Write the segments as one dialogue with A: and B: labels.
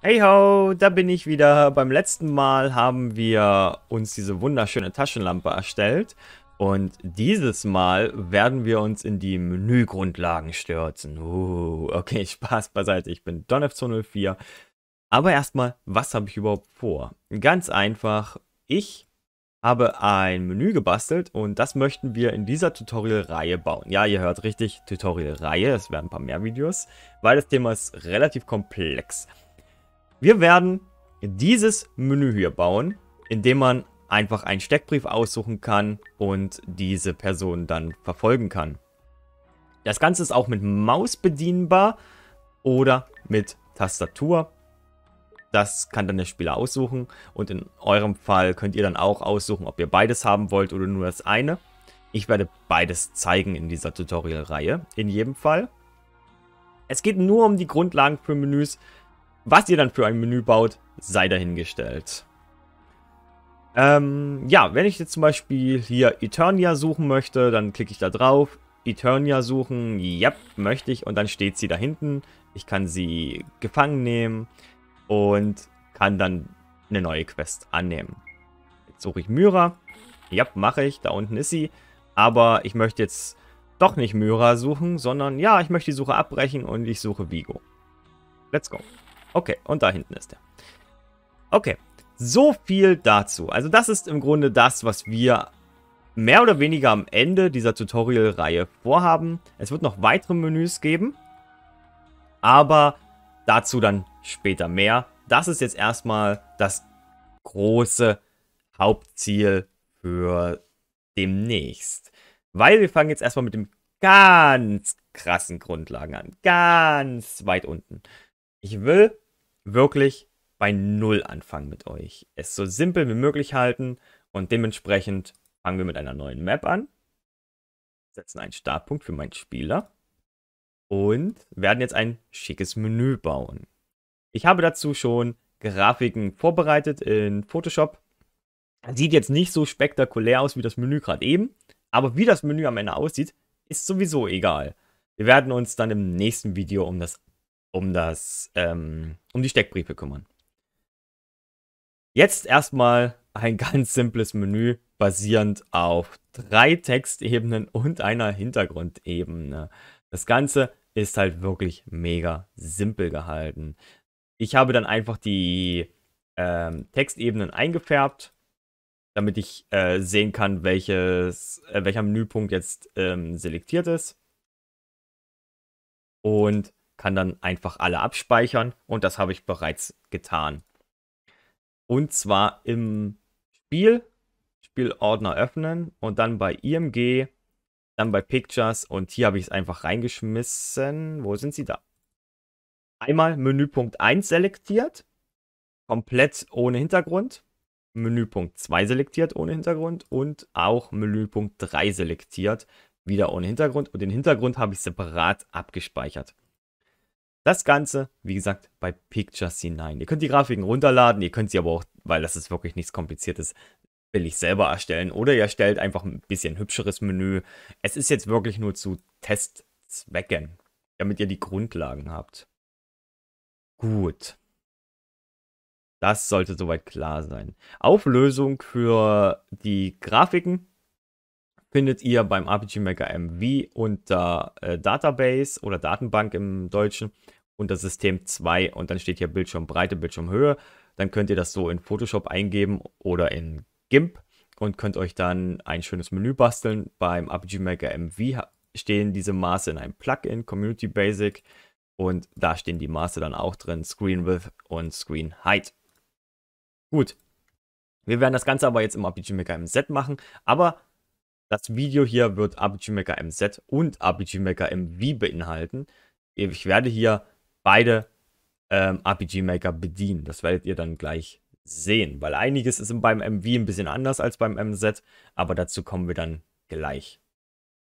A: Hey ho, da bin ich wieder. Beim letzten Mal haben wir uns diese wunderschöne Taschenlampe erstellt. Und dieses Mal werden wir uns in die Menügrundlagen stürzen. Uh, okay, Spaß beiseite. Ich bin donfz 204 Aber erstmal, was habe ich überhaupt vor? Ganz einfach, ich habe ein Menü gebastelt und das möchten wir in dieser Tutorial-Reihe bauen. Ja, ihr hört richtig, Tutorial-Reihe, es werden ein paar mehr Videos, weil das Thema ist relativ komplex. Wir werden dieses Menü hier bauen, indem man einfach einen Steckbrief aussuchen kann und diese Person dann verfolgen kann. Das Ganze ist auch mit Maus bedienbar oder mit Tastatur. Das kann dann der Spieler aussuchen und in eurem Fall könnt ihr dann auch aussuchen, ob ihr beides haben wollt oder nur das eine. Ich werde beides zeigen in dieser Tutorial-Reihe, in jedem Fall. Es geht nur um die Grundlagen für Menüs, was ihr dann für ein Menü baut, sei dahingestellt. Ähm, ja, wenn ich jetzt zum Beispiel hier Eternia suchen möchte, dann klicke ich da drauf. Eternia suchen, ja, yep, möchte ich. Und dann steht sie da hinten. Ich kann sie gefangen nehmen und kann dann eine neue Quest annehmen. Jetzt suche ich Myra. Ja, yep, mache ich. Da unten ist sie. Aber ich möchte jetzt doch nicht Myra suchen, sondern ja, ich möchte die Suche abbrechen und ich suche Vigo. Let's go. Okay, und da hinten ist er. Okay, so viel dazu. Also das ist im Grunde das, was wir mehr oder weniger am Ende dieser Tutorial-Reihe vorhaben. Es wird noch weitere Menüs geben, aber dazu dann später mehr. Das ist jetzt erstmal das große Hauptziel für demnächst. Weil wir fangen jetzt erstmal mit dem ganz krassen Grundlagen an. Ganz weit unten. Ich will wirklich bei Null anfangen mit euch. Es so simpel wie möglich halten und dementsprechend fangen wir mit einer neuen Map an. Setzen einen Startpunkt für meinen Spieler und werden jetzt ein schickes Menü bauen. Ich habe dazu schon Grafiken vorbereitet in Photoshop. Sieht jetzt nicht so spektakulär aus wie das Menü gerade eben, aber wie das Menü am Ende aussieht, ist sowieso egal. Wir werden uns dann im nächsten Video um das um das, ähm, um die Steckbriefe kümmern. Jetzt erstmal ein ganz simples Menü basierend auf drei Textebenen und einer Hintergrundebene. Das Ganze ist halt wirklich mega simpel gehalten. Ich habe dann einfach die ähm, Textebenen eingefärbt, damit ich äh, sehen kann, welches, äh, welcher Menüpunkt jetzt ähm, selektiert ist. Und kann dann einfach alle abspeichern und das habe ich bereits getan. Und zwar im Spiel, Spielordner öffnen und dann bei IMG, dann bei Pictures und hier habe ich es einfach reingeschmissen. Wo sind sie da? Einmal Menüpunkt 1 selektiert, komplett ohne Hintergrund. Menüpunkt 2 selektiert ohne Hintergrund und auch Menüpunkt 3 selektiert, wieder ohne Hintergrund. Und den Hintergrund habe ich separat abgespeichert. Das Ganze, wie gesagt, bei Pictures hinein. Ihr könnt die Grafiken runterladen, ihr könnt sie aber auch, weil das ist wirklich nichts Kompliziertes, will ich selber erstellen. Oder ihr erstellt einfach ein bisschen hübscheres Menü. Es ist jetzt wirklich nur zu Testzwecken, damit ihr die Grundlagen habt. Gut. Das sollte soweit klar sein. Auflösung für die Grafiken findet ihr beim RPG Maker MV unter äh, Database oder Datenbank im Deutschen unter System 2 und dann steht hier Bildschirmbreite, Bildschirmhöhe. Dann könnt ihr das so in Photoshop eingeben oder in GIMP und könnt euch dann ein schönes Menü basteln. Beim RPG Maker MV stehen diese Maße in einem Plugin, Community Basic. Und da stehen die Maße dann auch drin, Screen Width und Screen Height. Gut. Wir werden das Ganze aber jetzt im RPG Maker MZ machen, aber das Video hier wird RPG Maker MZ und RPG Maker MV beinhalten. Ich werde hier beide ähm, RPG Maker bedienen. Das werdet ihr dann gleich sehen, weil einiges ist beim MV ein bisschen anders als beim MZ, aber dazu kommen wir dann gleich.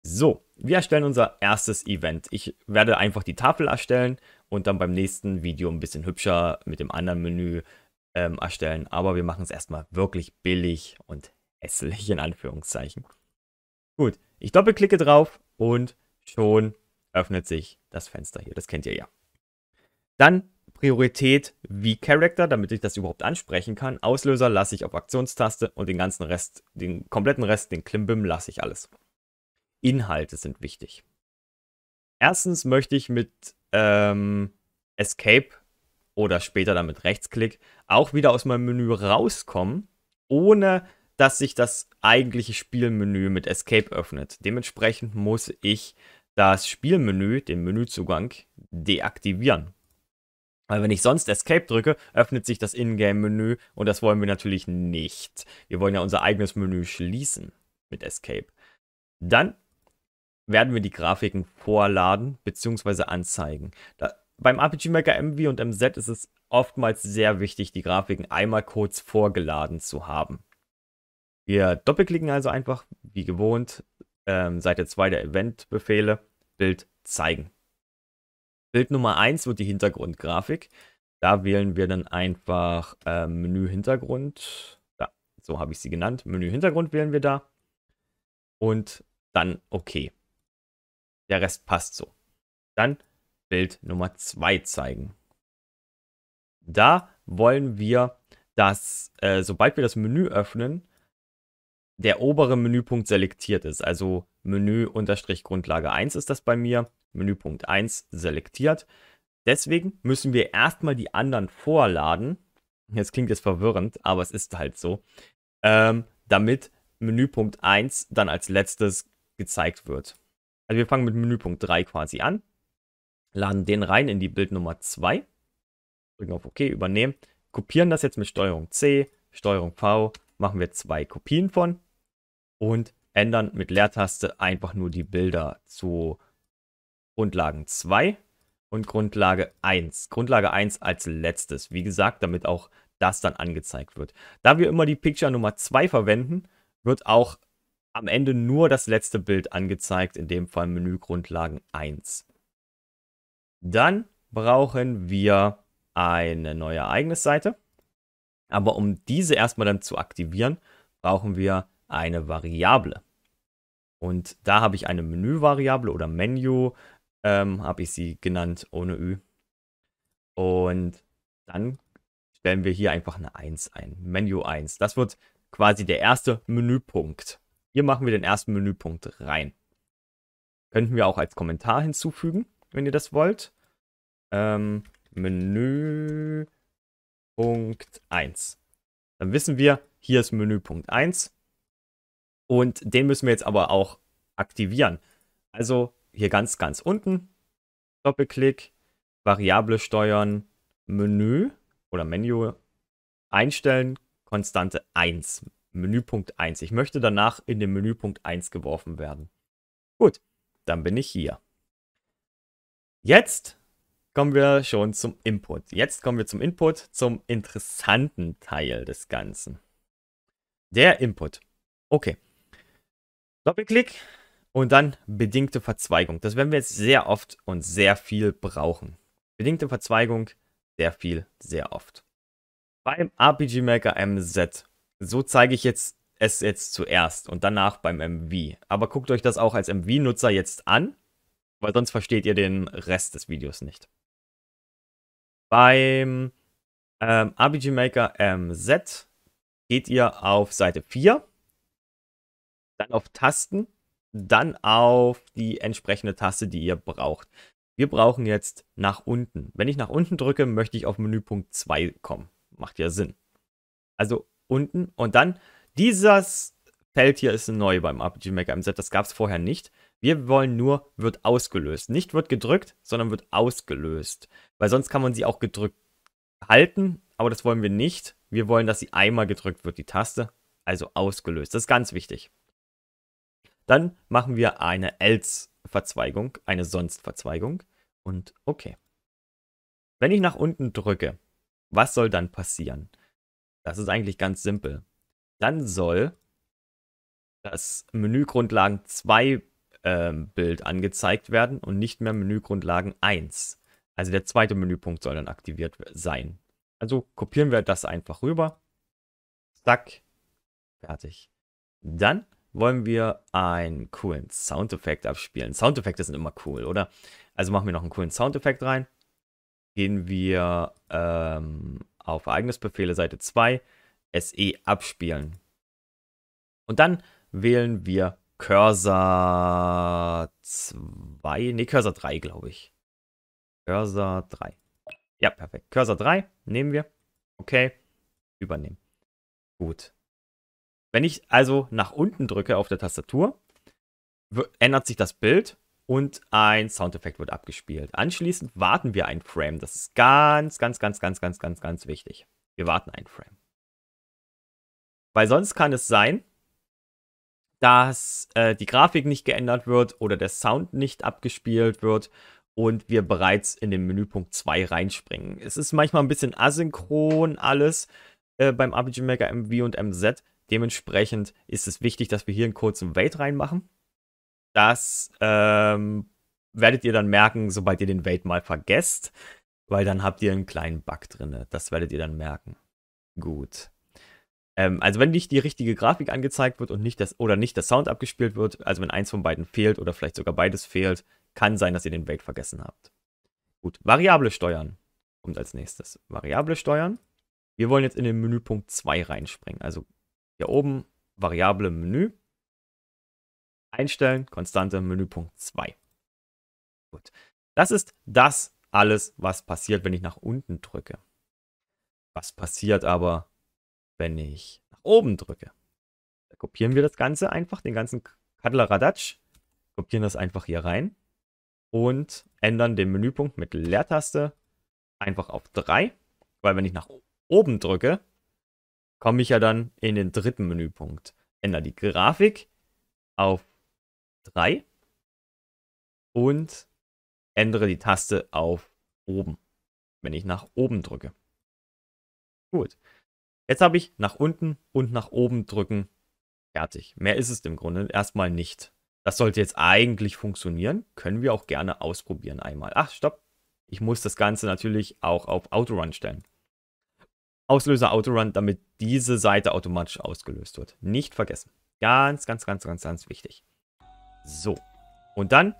A: So, wir erstellen unser erstes Event. Ich werde einfach die Tafel erstellen und dann beim nächsten Video ein bisschen hübscher mit dem anderen Menü ähm, erstellen. Aber wir machen es erstmal wirklich billig und hässlich in Anführungszeichen. Gut, ich doppelklicke drauf und schon öffnet sich das Fenster hier. Das kennt ihr ja. Dann Priorität wie Character, damit ich das überhaupt ansprechen kann. Auslöser lasse ich auf Aktionstaste und den ganzen Rest, den kompletten Rest, den Klimbim lasse ich alles. Inhalte sind wichtig. Erstens möchte ich mit ähm, Escape oder später dann mit Rechtsklick auch wieder aus meinem Menü rauskommen, ohne dass sich das eigentliche Spielmenü mit Escape öffnet. Dementsprechend muss ich das Spielmenü, den Menüzugang, deaktivieren. Weil wenn ich sonst Escape drücke, öffnet sich das Ingame-Menü und das wollen wir natürlich nicht. Wir wollen ja unser eigenes Menü schließen mit Escape. Dann werden wir die Grafiken vorladen bzw. anzeigen. Da, beim RPG Maker MV und MZ ist es oftmals sehr wichtig, die Grafiken einmal kurz vorgeladen zu haben. Wir doppelklicken also einfach, wie gewohnt, ähm, Seite 2 der Event-Befehle, Bild zeigen. Bild Nummer 1 wird die Hintergrundgrafik. Da wählen wir dann einfach äh, Menü Hintergrund. Da, so habe ich sie genannt. Menü Hintergrund wählen wir da. Und dann OK. Der Rest passt so. Dann Bild Nummer 2 zeigen. Da wollen wir, dass äh, sobald wir das Menü öffnen, der obere Menüpunkt selektiert ist. Also Menü-Grundlage 1 ist das bei mir. Menüpunkt 1 selektiert. Deswegen müssen wir erstmal die anderen vorladen. Jetzt klingt es verwirrend, aber es ist halt so. Ähm, damit Menüpunkt 1 dann als letztes gezeigt wird. Also wir fangen mit Menüpunkt 3 quasi an, laden den rein in die Bildnummer 2, drücken auf OK, übernehmen, kopieren das jetzt mit Steuerung C, Steuerung V, machen wir zwei Kopien von und ändern mit Leertaste einfach nur die Bilder zu Grundlagen 2 und Grundlage 1. Grundlage 1 als letztes, wie gesagt, damit auch das dann angezeigt wird. Da wir immer die Picture Nummer 2 verwenden, wird auch am Ende nur das letzte Bild angezeigt, in dem Fall Menü Grundlagen 1. Dann brauchen wir eine neue Ereignisseite. Aber um diese erstmal dann zu aktivieren, brauchen wir eine Variable. Und da habe ich eine Menüvariable oder Menu, ähm, habe ich sie genannt, ohne Ü. Und dann stellen wir hier einfach eine 1 ein, Menu 1. Das wird quasi der erste Menüpunkt. Hier machen wir den ersten Menüpunkt rein. Könnten wir auch als Kommentar hinzufügen, wenn ihr das wollt. Ähm, Menüpunkt 1. Dann wissen wir, hier ist Menüpunkt 1. Und den müssen wir jetzt aber auch aktivieren. Also hier ganz, ganz unten. Doppelklick, Variable steuern, Menü oder Menü einstellen, Konstante 1, Menüpunkt 1. Ich möchte danach in den Menüpunkt 1 geworfen werden. Gut, dann bin ich hier. Jetzt kommen wir schon zum Input. Jetzt kommen wir zum Input, zum interessanten Teil des Ganzen. Der Input. Okay. Doppelklick, und dann bedingte Verzweigung. Das werden wir jetzt sehr oft und sehr viel brauchen. Bedingte Verzweigung, sehr viel, sehr oft. Beim RPG Maker MZ. So zeige ich jetzt es jetzt zuerst und danach beim MV. Aber guckt euch das auch als MV-Nutzer jetzt an, weil sonst versteht ihr den Rest des Videos nicht. Beim ähm, RPG Maker MZ geht ihr auf Seite 4, dann auf Tasten dann auf die entsprechende Taste, die ihr braucht. Wir brauchen jetzt nach unten. Wenn ich nach unten drücke, möchte ich auf Menüpunkt 2 kommen. Macht ja Sinn. Also unten und dann dieses Feld hier ist neu beim RPG Maker MZ. Das gab es vorher nicht. Wir wollen nur, wird ausgelöst. Nicht wird gedrückt, sondern wird ausgelöst. Weil sonst kann man sie auch gedrückt halten, aber das wollen wir nicht. Wir wollen, dass sie einmal gedrückt wird, die Taste. Also ausgelöst. Das ist ganz wichtig. Dann machen wir eine else-Verzweigung, eine sonst-Verzweigung und okay. Wenn ich nach unten drücke, was soll dann passieren? Das ist eigentlich ganz simpel. Dann soll das Menügrundlagen 2 äh, Bild angezeigt werden und nicht mehr Menügrundlagen 1. Also der zweite Menüpunkt soll dann aktiviert sein. Also kopieren wir das einfach rüber. Zack. Fertig. Dann wollen wir einen coolen Soundeffekt abspielen. Soundeffekte sind immer cool, oder? Also machen wir noch einen coolen Soundeffekt rein. Gehen wir ähm, auf Ereignisbefehle Seite 2, SE abspielen. Und dann wählen wir Cursor 2, nee, Cursor 3, glaube ich. Cursor 3. Ja, perfekt. Cursor 3 nehmen wir. Okay, übernehmen. Gut. Wenn ich also nach unten drücke auf der Tastatur, ändert sich das Bild und ein Soundeffekt wird abgespielt. Anschließend warten wir einen Frame. Das ist ganz, ganz, ganz, ganz, ganz, ganz, ganz wichtig. Wir warten einen Frame. Weil sonst kann es sein, dass äh, die Grafik nicht geändert wird oder der Sound nicht abgespielt wird und wir bereits in den Menüpunkt 2 reinspringen. Es ist manchmal ein bisschen asynchron alles äh, beim RPG Maker MV und MZ. Dementsprechend ist es wichtig, dass wir hier einen kurzen Wait reinmachen. Das ähm, werdet ihr dann merken, sobald ihr den Wait mal vergesst, weil dann habt ihr einen kleinen Bug drin. Das werdet ihr dann merken. Gut. Ähm, also wenn nicht die richtige Grafik angezeigt wird und nicht das oder nicht der Sound abgespielt wird, also wenn eins von beiden fehlt oder vielleicht sogar beides fehlt, kann sein, dass ihr den Wait vergessen habt. Gut, variable steuern kommt als nächstes. Variable steuern. Wir wollen jetzt in den Menüpunkt 2 reinspringen, also hier oben Variable Menü. Einstellen, Konstante Menüpunkt 2. Gut. Das ist das alles, was passiert, wenn ich nach unten drücke. Was passiert aber, wenn ich nach oben drücke? Da kopieren wir das Ganze einfach, den ganzen Kadleradatsch, kopieren das einfach hier rein und ändern den Menüpunkt mit Leertaste einfach auf 3, weil wenn ich nach oben drücke, komme ich ja dann in den dritten Menüpunkt. Ändere die Grafik auf 3 und ändere die Taste auf oben, wenn ich nach oben drücke. Gut. Jetzt habe ich nach unten und nach oben drücken fertig. Mehr ist es im Grunde erstmal nicht. Das sollte jetzt eigentlich funktionieren. Können wir auch gerne ausprobieren einmal. Ach, stopp. Ich muss das Ganze natürlich auch auf Autorun stellen. Auslöser Autorun, damit diese Seite automatisch ausgelöst wird. Nicht vergessen. Ganz, ganz, ganz, ganz, ganz wichtig. So. Und dann,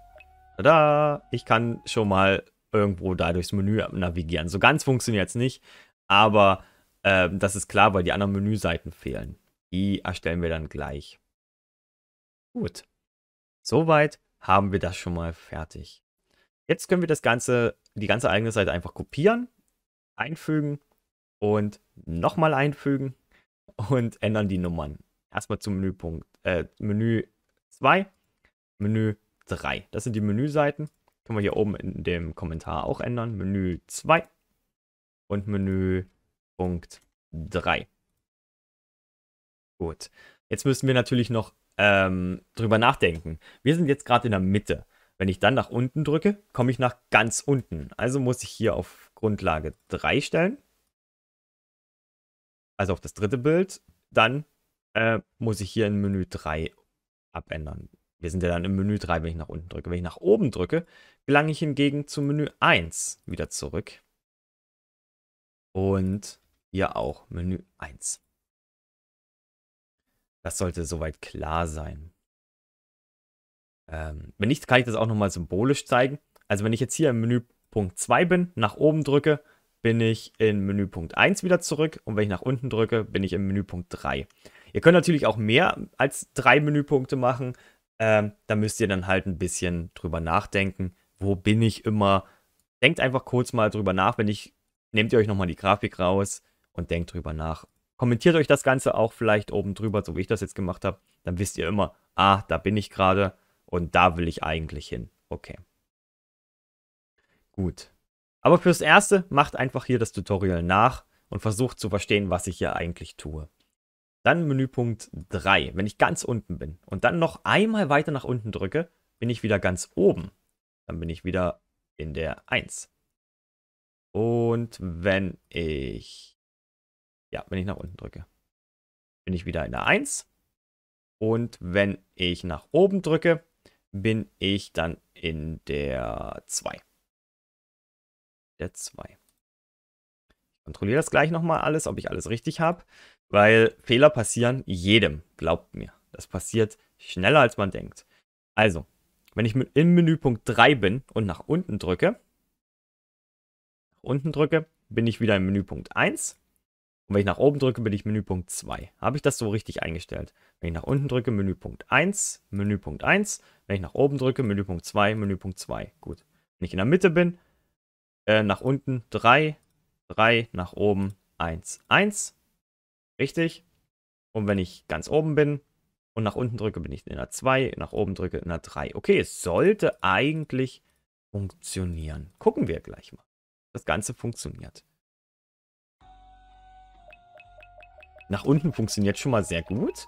A: tada, ich kann schon mal irgendwo da durchs Menü navigieren. So ganz funktioniert es nicht, aber äh, das ist klar, weil die anderen Menüseiten fehlen. Die erstellen wir dann gleich. Gut. Soweit haben wir das schon mal fertig. Jetzt können wir das ganze, die ganze eigene Seite einfach kopieren, einfügen und nochmal einfügen und ändern die Nummern. Erstmal zum Menüpunkt, äh, Menü 2, Menü 3. Das sind die Menüseiten. Können wir hier oben in dem Kommentar auch ändern. Menü 2 und Menüpunkt 3. Gut. Jetzt müssen wir natürlich noch ähm, drüber nachdenken. Wir sind jetzt gerade in der Mitte. Wenn ich dann nach unten drücke, komme ich nach ganz unten. Also muss ich hier auf Grundlage 3 stellen also auf das dritte Bild, dann äh, muss ich hier in Menü 3 abändern. Wir sind ja dann im Menü 3, wenn ich nach unten drücke. Wenn ich nach oben drücke, gelange ich hingegen zu Menü 1 wieder zurück. Und hier auch Menü 1. Das sollte soweit klar sein. Ähm, wenn nicht, kann ich das auch nochmal symbolisch zeigen. Also wenn ich jetzt hier im Menü Punkt 2 bin, nach oben drücke bin ich in Menüpunkt 1 wieder zurück und wenn ich nach unten drücke, bin ich im Menüpunkt 3. Ihr könnt natürlich auch mehr als drei Menüpunkte machen. Ähm, da müsst ihr dann halt ein bisschen drüber nachdenken. Wo bin ich immer? Denkt einfach kurz mal drüber nach. Wenn ich, nehmt ihr euch nochmal die Grafik raus und denkt drüber nach. Kommentiert euch das Ganze auch vielleicht oben drüber, so wie ich das jetzt gemacht habe. Dann wisst ihr immer, ah, da bin ich gerade und da will ich eigentlich hin. Okay. Gut. Aber fürs Erste macht einfach hier das Tutorial nach und versucht zu verstehen, was ich hier eigentlich tue. Dann Menüpunkt 3, wenn ich ganz unten bin und dann noch einmal weiter nach unten drücke, bin ich wieder ganz oben. Dann bin ich wieder in der 1. Und wenn ich, ja, wenn ich nach unten drücke, bin ich wieder in der 1. Und wenn ich nach oben drücke, bin ich dann in der 2 der 2. Ich kontrolliere das gleich nochmal alles, ob ich alles richtig habe, weil Fehler passieren jedem, glaubt mir. Das passiert schneller, als man denkt. Also, wenn ich im Menüpunkt 3 bin und nach unten drücke, nach unten drücke, bin ich wieder im Menüpunkt 1. Und wenn ich nach oben drücke, bin ich Menüpunkt 2. Habe ich das so richtig eingestellt? Wenn ich nach unten drücke, Menüpunkt 1, Menüpunkt 1. Wenn ich nach oben drücke, Menüpunkt 2, Menüpunkt 2. Gut. Wenn ich in der Mitte bin, äh, nach unten 3, 3 nach oben 1, 1. Richtig. Und wenn ich ganz oben bin und nach unten drücke, bin ich in der 2, nach oben drücke in der 3. Okay, es sollte eigentlich funktionieren. Gucken wir gleich mal. Das Ganze funktioniert. Nach unten funktioniert schon mal sehr gut.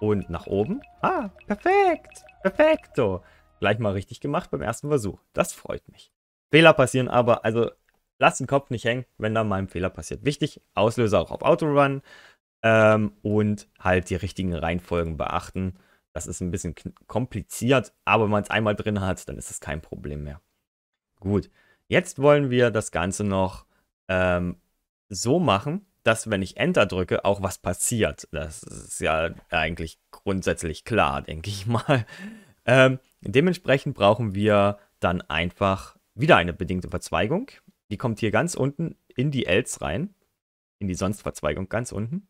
A: Und nach oben. Ah, perfekt. Perfekto. Gleich mal richtig gemacht beim ersten Versuch. Das freut mich. Fehler passieren aber, also lass den Kopf nicht hängen, wenn da mal ein Fehler passiert. Wichtig, Auslöser auch auf Autorun ähm, und halt die richtigen Reihenfolgen beachten. Das ist ein bisschen kompliziert, aber wenn man es einmal drin hat, dann ist es kein Problem mehr. Gut, jetzt wollen wir das Ganze noch ähm, so machen, dass wenn ich Enter drücke, auch was passiert. Das ist ja eigentlich grundsätzlich klar, denke ich mal. Ähm, dementsprechend brauchen wir dann einfach wieder eine bedingte Verzweigung. Die kommt hier ganz unten in die Else rein. In die Sonstverzweigung ganz unten.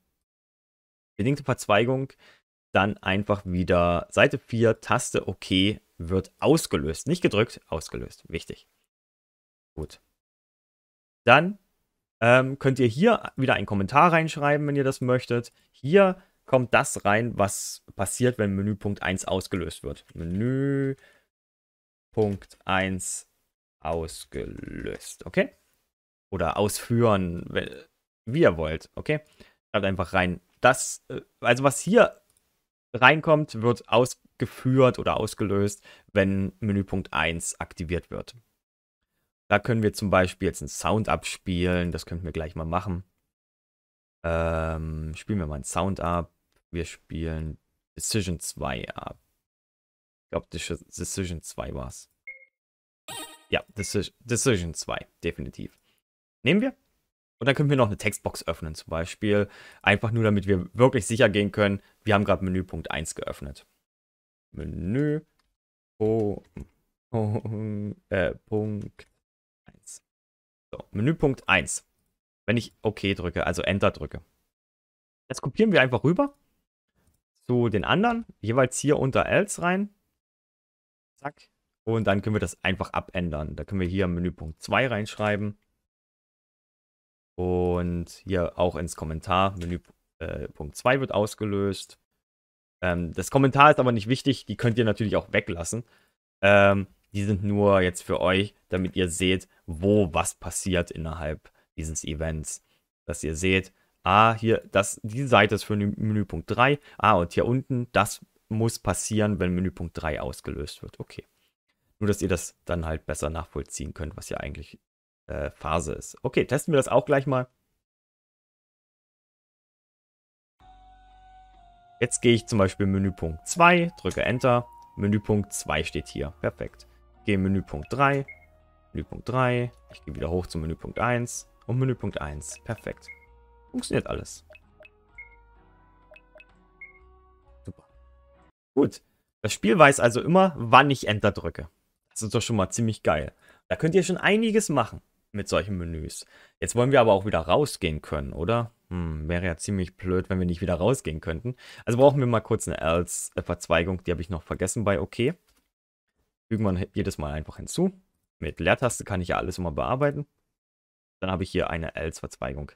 A: Bedingte Verzweigung. Dann einfach wieder Seite 4, Taste OK wird ausgelöst. Nicht gedrückt, ausgelöst. Wichtig. Gut. Dann ähm, könnt ihr hier wieder einen Kommentar reinschreiben, wenn ihr das möchtet. Hier kommt das rein, was passiert, wenn Menüpunkt 1 ausgelöst wird. Menüpunkt 1 ausgelöst, okay? Oder ausführen, wie ihr wollt, okay? Schreibt einfach rein. Das, äh, also was hier reinkommt, wird ausgeführt oder ausgelöst, wenn Menüpunkt 1 aktiviert wird. Da können wir zum Beispiel jetzt einen Sound abspielen. Das könnten wir gleich mal machen. Ähm, spielen wir mal einen Sound ab. Wir spielen Decision 2 ab. Ich glaube, Decision 2 war es. Ja, Decision 2, definitiv. Nehmen wir. Und dann können wir noch eine Textbox öffnen, zum Beispiel. Einfach nur, damit wir wirklich sicher gehen können, wir haben gerade Menüpunkt 1 geöffnet. Menü. Oh, oh, äh, Punkt 1. So, Menüpunkt 1. Wenn ich OK drücke, also Enter drücke. Jetzt kopieren wir einfach rüber zu den anderen, jeweils hier unter Else rein. Zack, und dann können wir das einfach abändern. Da können wir hier Menüpunkt 2 reinschreiben. Und hier auch ins Kommentar. Menüpunkt äh, 2 wird ausgelöst. Ähm, das Kommentar ist aber nicht wichtig. Die könnt ihr natürlich auch weglassen. Ähm, die sind nur jetzt für euch, damit ihr seht, wo was passiert innerhalb dieses Events. Dass ihr seht, ah, hier, das, die Seite ist für Menüpunkt 3. Ah, und hier unten, das muss passieren, wenn Menüpunkt 3 ausgelöst wird. Okay. Nur, dass ihr das dann halt besser nachvollziehen könnt, was ja eigentlich äh, Phase ist. Okay, testen wir das auch gleich mal. Jetzt gehe ich zum Beispiel Menüpunkt 2, drücke Enter. Menüpunkt 2 steht hier. Perfekt. Gehe Menüpunkt 3, Menüpunkt 3. Ich gehe wieder hoch zum Menüpunkt 1 und Menüpunkt 1. Perfekt. Funktioniert alles. Super. Gut. Das Spiel weiß also immer, wann ich Enter drücke. Das ist doch schon mal ziemlich geil. Da könnt ihr schon einiges machen mit solchen Menüs. Jetzt wollen wir aber auch wieder rausgehen können, oder? Hm, wäre ja ziemlich blöd, wenn wir nicht wieder rausgehen könnten. Also brauchen wir mal kurz eine Else-Verzweigung. Äh, die habe ich noch vergessen bei OK. Fügen wir jedes Mal einfach hinzu. Mit Leertaste kann ich ja alles immer bearbeiten. Dann habe ich hier eine Else-Verzweigung.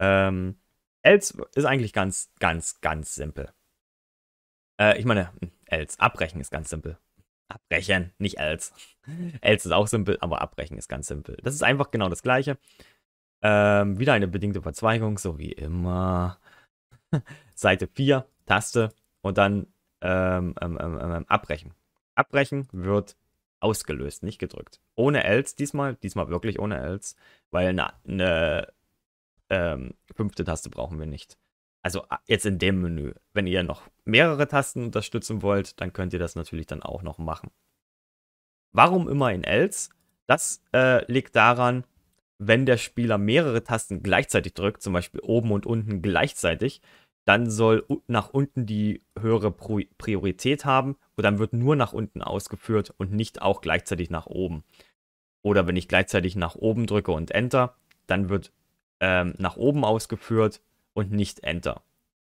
A: Ähm, Else ist eigentlich ganz, ganz, ganz simpel. Äh, ich meine, Else. Hm, Abbrechen ist ganz simpel abbrechen, nicht else. else ist auch simpel, aber abbrechen ist ganz simpel. Das ist einfach genau das gleiche. Ähm, wieder eine bedingte Verzweigung, so wie immer. Seite 4, Taste und dann ähm ähm, ähm, ähm, ähm, abbrechen. Abbrechen wird ausgelöst, nicht gedrückt. Ohne else diesmal, diesmal wirklich ohne else, weil eine, eine fünfte Taste brauchen wir nicht. Also ah, jetzt in dem Menü. Wenn ihr noch mehrere Tasten unterstützen wollt, dann könnt ihr das natürlich dann auch noch machen. Warum immer in Else? Das äh, liegt daran, wenn der Spieler mehrere Tasten gleichzeitig drückt, zum Beispiel oben und unten gleichzeitig, dann soll nach unten die höhere Priorität haben und dann wird nur nach unten ausgeführt und nicht auch gleichzeitig nach oben. Oder wenn ich gleichzeitig nach oben drücke und Enter, dann wird ähm, nach oben ausgeführt und nicht Enter.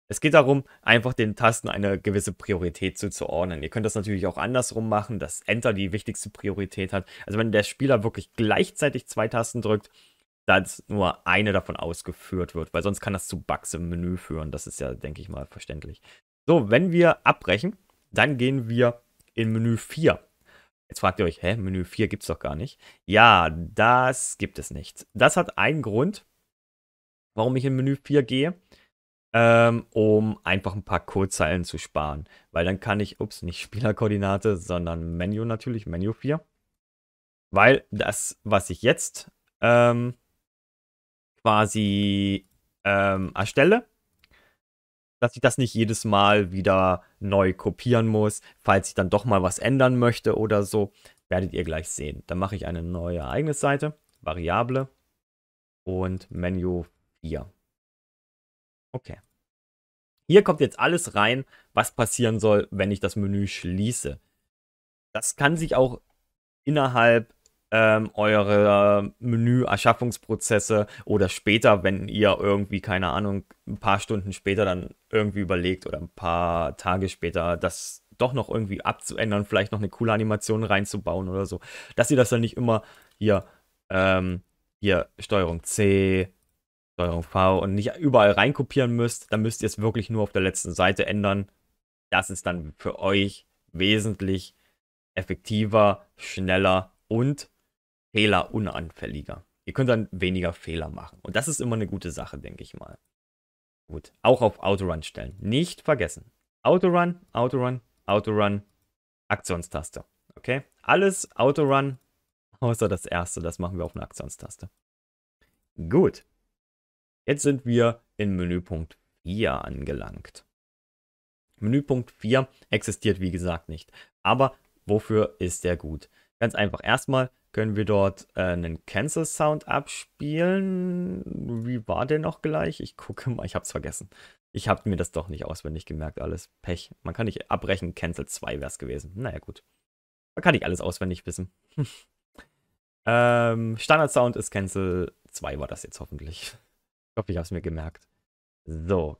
A: Es geht darum, einfach den Tasten eine gewisse Priorität zuzuordnen. Ihr könnt das natürlich auch andersrum machen, dass Enter die wichtigste Priorität hat. Also wenn der Spieler wirklich gleichzeitig zwei Tasten drückt, dass nur eine davon ausgeführt wird, weil sonst kann das zu Bugs im Menü führen. Das ist ja, denke ich mal, verständlich. So, wenn wir abbrechen, dann gehen wir in Menü 4. Jetzt fragt ihr euch, hä, Menü 4 gibt es doch gar nicht. Ja, das gibt es nicht. Das hat einen Grund, warum ich in Menü 4 gehe, ähm, um einfach ein paar Codezeilen zu sparen. Weil dann kann ich, ups, nicht Spielerkoordinate, sondern Menü natürlich, Menü 4. Weil das, was ich jetzt ähm, quasi ähm, erstelle, dass ich das nicht jedes Mal wieder neu kopieren muss. Falls ich dann doch mal was ändern möchte oder so, werdet ihr gleich sehen. Dann mache ich eine neue Ereignisseite, Variable und Menü hier. Okay. Hier kommt jetzt alles rein, was passieren soll, wenn ich das Menü schließe. Das kann sich auch innerhalb ähm, eurer Menüerschaffungsprozesse oder später, wenn ihr irgendwie, keine Ahnung, ein paar Stunden später dann irgendwie überlegt oder ein paar Tage später, das doch noch irgendwie abzuändern, vielleicht noch eine coole Animation reinzubauen oder so, dass ihr das dann nicht immer hier, ähm, hier Steuerung C, Steuerung V und nicht überall reinkopieren müsst, dann müsst ihr es wirklich nur auf der letzten Seite ändern. Das ist dann für euch wesentlich effektiver, schneller und fehlerunanfälliger. Ihr könnt dann weniger Fehler machen. Und das ist immer eine gute Sache, denke ich mal. Gut, auch auf Autorun stellen. Nicht vergessen. Autorun, Autorun, Autorun, Aktionstaste. Okay? Alles Autorun, außer das erste. Das machen wir auf einer Aktionstaste. Gut. Jetzt sind wir in Menüpunkt 4 angelangt. Menüpunkt 4 existiert wie gesagt nicht. Aber wofür ist der gut? Ganz einfach. Erstmal können wir dort äh, einen Cancel Sound abspielen. Wie war der noch gleich? Ich gucke mal, ich habe es vergessen. Ich habe mir das doch nicht auswendig gemerkt, alles. Pech. Man kann nicht abbrechen, Cancel 2 wäre es gewesen. Naja, gut. da kann ich alles auswendig wissen. ähm, Standard Sound ist Cancel 2 war das jetzt hoffentlich. Ich hoffe, ich habe es mir gemerkt. So.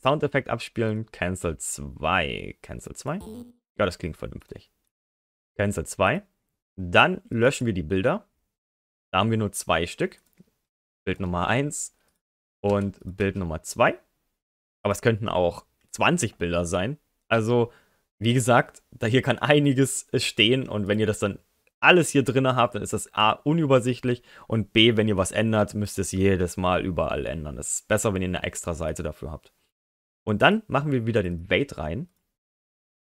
A: Soundeffekt abspielen. Cancel 2. Cancel 2? Ja, das klingt vernünftig. Cancel 2. Dann löschen wir die Bilder. Da haben wir nur zwei Stück. Bild Nummer 1 und Bild Nummer 2. Aber es könnten auch 20 Bilder sein. Also, wie gesagt, da hier kann einiges stehen und wenn ihr das dann alles hier drin habt, dann ist das A unübersichtlich und B, wenn ihr was ändert, müsst ihr es jedes Mal überall ändern. Es ist besser, wenn ihr eine extra Seite dafür habt. Und dann machen wir wieder den Wait rein,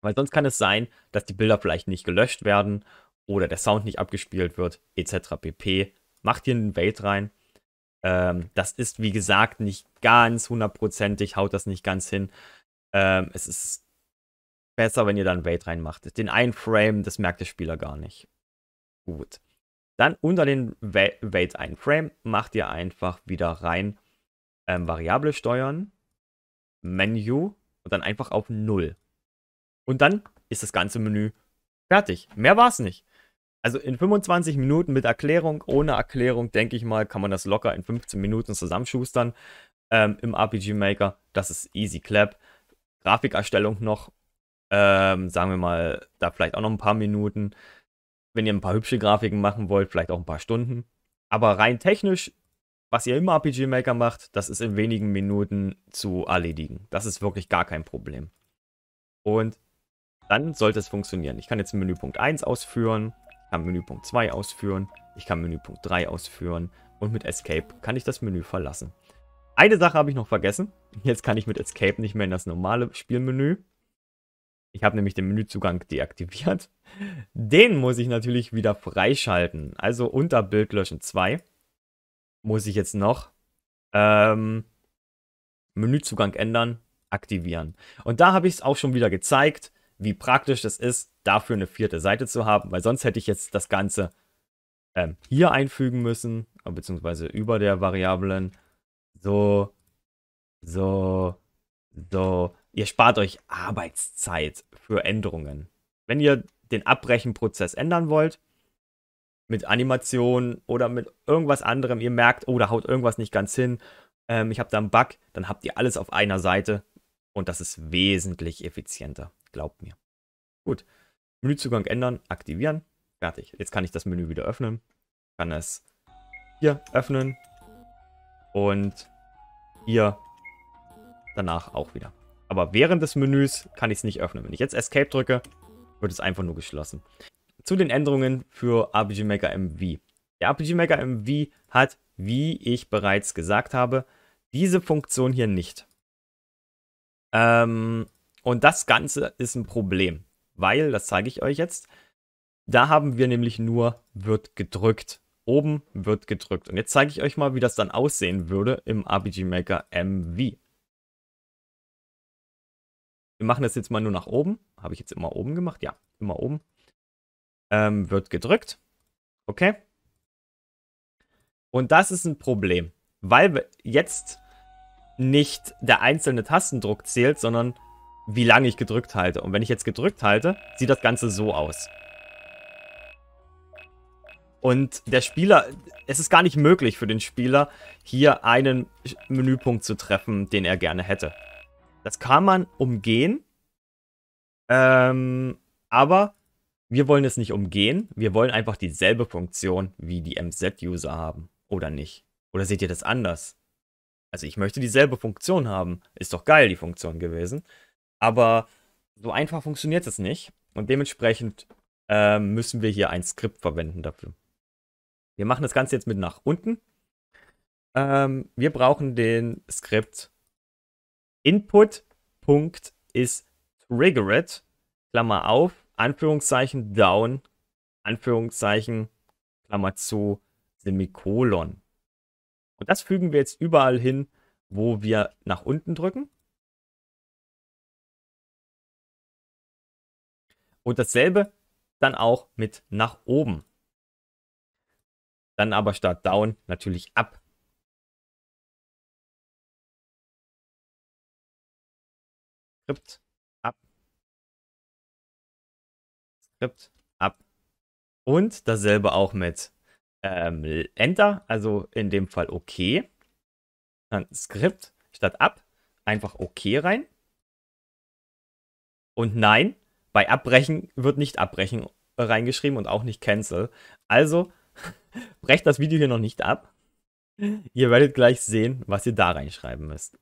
A: weil sonst kann es sein, dass die Bilder vielleicht nicht gelöscht werden oder der Sound nicht abgespielt wird, etc. pp. Macht hier einen Wait rein. Ähm, das ist, wie gesagt, nicht ganz hundertprozentig, haut das nicht ganz hin. Ähm, es ist besser, wenn ihr dann Wait reinmacht. Den einen Frame, das merkt der Spieler gar nicht. Gut. Dann unter den Weights ein Frame macht ihr einfach wieder rein ähm, Variable steuern, Menu und dann einfach auf 0. Und dann ist das ganze Menü fertig. Mehr war es nicht. Also in 25 Minuten mit Erklärung, ohne Erklärung, denke ich mal, kann man das locker in 15 Minuten zusammenschustern ähm, im RPG Maker. Das ist easy clap. Grafikerstellung noch, ähm, sagen wir mal, da vielleicht auch noch ein paar Minuten wenn ihr ein paar hübsche Grafiken machen wollt, vielleicht auch ein paar Stunden. Aber rein technisch, was ihr im RPG Maker macht, das ist in wenigen Minuten zu erledigen. Das ist wirklich gar kein Problem. Und dann sollte es funktionieren. Ich kann jetzt Menüpunkt 1 ausführen, ich kann Menüpunkt 2 ausführen, ich kann Menüpunkt 3 ausführen und mit Escape kann ich das Menü verlassen. Eine Sache habe ich noch vergessen. Jetzt kann ich mit Escape nicht mehr in das normale Spielmenü, ich habe nämlich den Menüzugang deaktiviert. Den muss ich natürlich wieder freischalten. Also unter Bild löschen 2 muss ich jetzt noch ähm, Menüzugang ändern, aktivieren. Und da habe ich es auch schon wieder gezeigt, wie praktisch das ist, dafür eine vierte Seite zu haben, weil sonst hätte ich jetzt das Ganze ähm, hier einfügen müssen, beziehungsweise über der Variablen. So, so, so. Ihr spart euch Arbeitszeit für Änderungen. Wenn ihr den Abbrechenprozess ändern wollt, mit Animation oder mit irgendwas anderem, ihr merkt, oh, da haut irgendwas nicht ganz hin, ähm, ich habe da einen Bug, dann habt ihr alles auf einer Seite und das ist wesentlich effizienter, glaubt mir. Gut, Menüzugang ändern, aktivieren, fertig. Jetzt kann ich das Menü wieder öffnen, kann es hier öffnen und hier danach auch wieder. Aber während des Menüs kann ich es nicht öffnen. Wenn ich jetzt Escape drücke, wird es einfach nur geschlossen. Zu den Änderungen für RPG Maker MV. Der RPG Maker MV hat, wie ich bereits gesagt habe, diese Funktion hier nicht. Ähm, und das Ganze ist ein Problem, weil, das zeige ich euch jetzt, da haben wir nämlich nur wird gedrückt. Oben wird gedrückt. Und jetzt zeige ich euch mal, wie das dann aussehen würde im RPG Maker MV. Wir machen das jetzt mal nur nach oben. Habe ich jetzt immer oben gemacht? Ja, immer oben. Ähm, wird gedrückt. Okay. Und das ist ein Problem, weil jetzt nicht der einzelne Tastendruck zählt, sondern wie lange ich gedrückt halte. Und wenn ich jetzt gedrückt halte, sieht das Ganze so aus. Und der Spieler, es ist gar nicht möglich für den Spieler, hier einen Menüpunkt zu treffen, den er gerne hätte. Das kann man umgehen. Ähm, aber wir wollen es nicht umgehen. Wir wollen einfach dieselbe Funktion wie die MZ-User haben. Oder nicht? Oder seht ihr das anders? Also ich möchte dieselbe Funktion haben. Ist doch geil, die Funktion gewesen. Aber so einfach funktioniert es nicht. Und dementsprechend äh, müssen wir hier ein Skript verwenden dafür. Wir machen das Ganze jetzt mit nach unten. Ähm, wir brauchen den Skript Input Punkt ist triggered, Klammer auf, Anführungszeichen down, Anführungszeichen, Klammer zu, Semikolon. Und das fügen wir jetzt überall hin, wo wir nach unten drücken. Und dasselbe dann auch mit nach oben. Dann aber statt down natürlich up. Skript ab. Skript ab. Und dasselbe auch mit ähm, Enter, also in dem Fall OK. Dann Skript statt ab, einfach OK rein. Und nein, bei abbrechen wird nicht abbrechen reingeschrieben und auch nicht cancel. Also brecht das Video hier noch nicht ab. Ihr werdet gleich sehen, was ihr da reinschreiben müsst.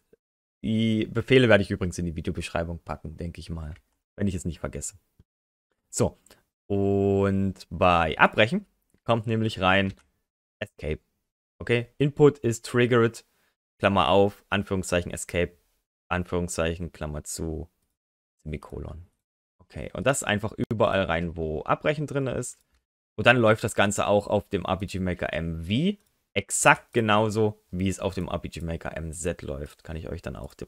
A: Die Befehle werde ich übrigens in die Videobeschreibung packen, denke ich mal, wenn ich es nicht vergesse. So, und bei Abbrechen kommt nämlich rein Escape. Okay, Input ist triggered, Klammer auf, Anführungszeichen Escape, Anführungszeichen, Klammer zu, Semikolon. Okay, und das einfach überall rein, wo Abbrechen drin ist. Und dann läuft das Ganze auch auf dem RPG Maker MV exakt genauso, wie es auf dem RPG Maker MZ läuft. Kann ich euch dann auch de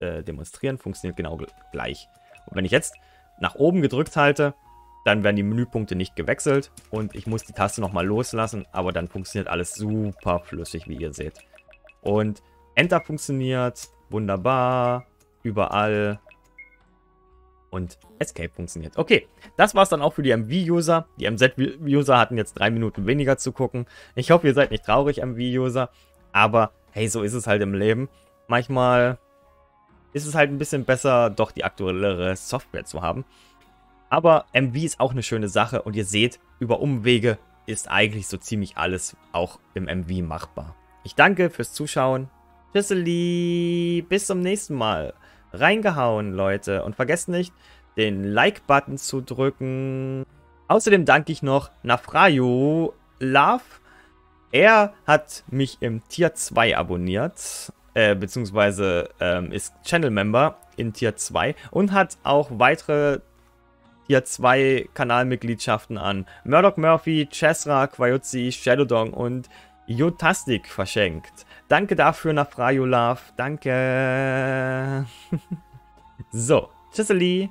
A: äh, demonstrieren. Funktioniert genau gleich. Und wenn ich jetzt nach oben gedrückt halte, dann werden die Menüpunkte nicht gewechselt und ich muss die Taste nochmal loslassen, aber dann funktioniert alles super flüssig, wie ihr seht. Und Enter funktioniert wunderbar, überall und Escape funktioniert. Okay, das war es dann auch für die MV-User. Die MZ-User hatten jetzt drei Minuten weniger zu gucken. Ich hoffe, ihr seid nicht traurig, MV-User. Aber hey, so ist es halt im Leben. Manchmal ist es halt ein bisschen besser, doch die aktuellere Software zu haben. Aber MV ist auch eine schöne Sache und ihr seht, über Umwege ist eigentlich so ziemlich alles auch im MV machbar. Ich danke fürs Zuschauen. Tschüsseli, bis zum nächsten Mal reingehauen, Leute. Und vergesst nicht, den Like-Button zu drücken. Außerdem danke ich noch Nafrayu Love. Er hat mich im Tier 2 abonniert, äh, beziehungsweise ähm, ist Channel-Member in Tier 2 und hat auch weitere Tier 2 Kanalmitgliedschaften an Murdoch Murphy, Chesra, Quayutzi, Shadowdong und Jotastic verschenkt. Danke dafür nach Love. Danke. so, tschüsseli.